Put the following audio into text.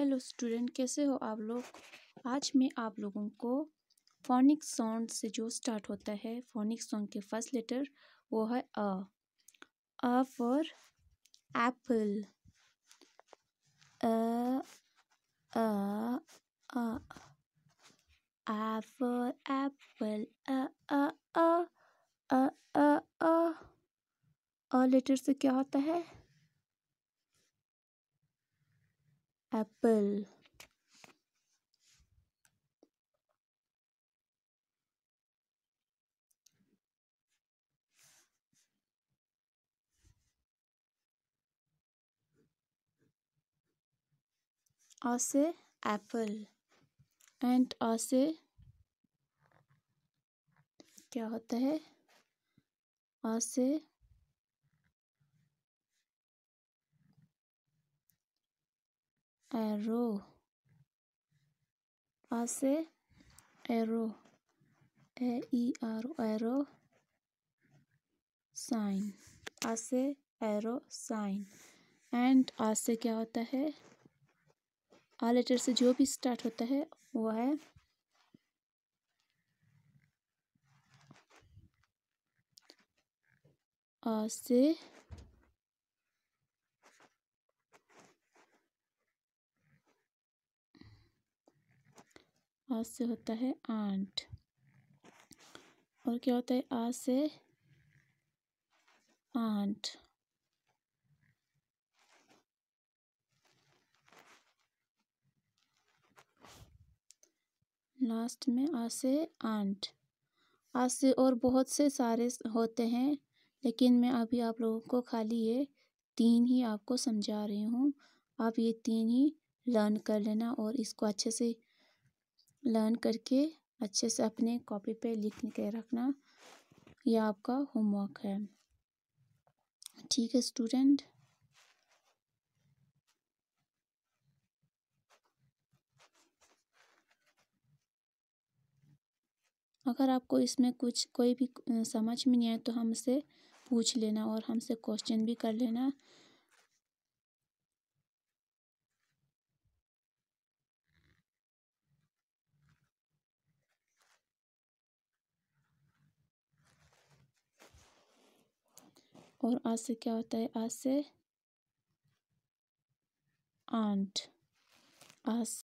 hello student कैसे हो आप लोग आज मैं आप लोगों को फोनिक साउंड से जो स्टार्ट होता है फोनिक साउंड के फर्स्ट लेटर वो है a a for apple a for apple a a a a letter से क्या होता है apple ase apple and ase say क्या होता है और एरो आसे से arrow A E R arrow sign आ एरो साइन एंड आसे क्या होता है आ लेटर से जो भी स्टार्ट होता है वो है आसे आज से होता है आठ और क्या होता है आज से आठ लास्ट में आ से आंट आ से और बहुत से सारे होते हैं लेकिन मैं अभी आप लोगों को खाली ये तीन ही आपको समझा रही हूँ आप ये तीन ही लर्न कर लेना और इसको अच्छे से लर्न करके अच्छे से अपने कॉपी पे लिख के रखना यह आपका होमवर्क है ठीक है स्टूडेंट अगर आपको इसमें कुछ कोई भी समझ में नहीं आए तो हमसे पूछ लेना और हमसे क्वेश्चन भी कर लेना और आज से क्या होता है आज से आंट आज